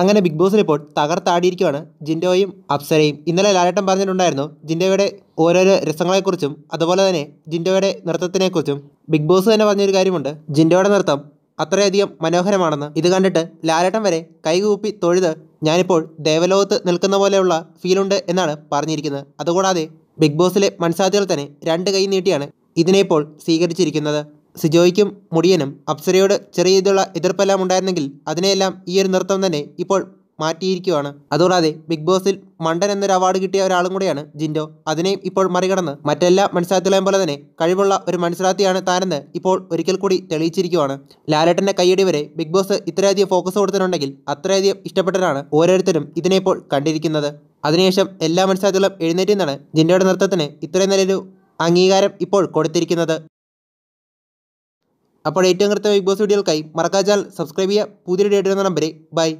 അങ്ങനെ ബിഗ് ബോസിൽ ഇപ്പോൾ തകർത്താടിയിരിക്കുകയാണ് ജിൻഡോയും അപ്സരയും ഇന്നലെ ലാലേട്ടൻ പറഞ്ഞിട്ടുണ്ടായിരുന്നു ജിൻഡോയുടെ ഓരോരോ രസങ്ങളെക്കുറിച്ചും അതുപോലെ തന്നെ ജിൻഡോയുടെ നൃത്തത്തിനെക്കുറിച്ചും ബിഗ് ബോസ് തന്നെ പറഞ്ഞൊരു കാര്യമുണ്ട് ജിൻഡോയുടെ നൃത്തം അത്രയധികം മനോഹരമാണെന്ന് ഇത് കണ്ടിട്ട് ലാലേട്ടൻ വരെ കൈകൂപ്പി തൊഴുത് ഞാനിപ്പോൾ ദേവലോകത്ത് നിൽക്കുന്ന പോലെയുള്ള ഫീലുണ്ട് എന്നാണ് പറഞ്ഞിരിക്കുന്നത് അതുകൂടാതെ ബിഗ് ബോസിലെ മത്സാരികൾ തന്നെ രണ്ട് കൈ നീട്ടിയാണ് ഇതിനെ ഇപ്പോൾ സ്വീകരിച്ചിരിക്കുന്നത് സിജോയ്ക്കും മുടിയനും അപ്സരയോട് ചെറിയ രീതിയിലുള്ള എതിർപ്പെല്ലാം ഉണ്ടായിരുന്നെങ്കിൽ അതിനെയെല്ലാം ഈ ഒരു നൃത്തം തന്നെ ഇപ്പോൾ മാറ്റിയിരിക്കുകയാണ് അതുകൂടാതെ ബിഗ് ബോസിൽ മണ്ടൻ എന്നൊരു അവാർഡ് കിട്ടിയ ഒരാളും കൂടിയാണ് ജിൻഡോ അതിനെയും ഇപ്പോൾ മറികടന്ന് മറ്റെല്ലാ മത്സരാർത്ഥികളെയും പോലെ തന്നെ കഴിവുള്ള ഒരു മനസ്സിലാത്തിയാണ് താനെന്ന് ഇപ്പോൾ ഒരിക്കൽ കൂടി തെളിയിച്ചിരിക്കുവാണ് ലാലേട്ടൻ്റെ കൈയടി വരെ ബിഗ് ബോസ് ഇത്രയധികം ഫോക്കസ് കൊടുത്തിട്ടുണ്ടെങ്കിൽ അത്രയധികം ഇഷ്ടപ്പെട്ടവരാണ് ഓരോരുത്തരും ഇതിനെ ഇപ്പോൾ കണ്ടിരിക്കുന്നത് അതിനുശേഷം എല്ലാ മത്സരാർത്ഥികളും എഴുന്നേറ്റിന്നാണ് ജിൻഡോയുടെ നൃത്തത്തിന് ഇത്രയും നല്ലൊരു അംഗീകാരം ഇപ്പോൾ കൊടുത്തിരിക്കുന്നത് അപ്പോൾ ഏറ്റവും കൃത്യമായ ബിഗ് ബോസ് വീഡിയോകൾക്കായി മറക്കാച്ചാൽ സബ്സ്ക്രൈബ് ചെയ്യുക പുതിയ ഡേറ്റ് എന്ന ബൈ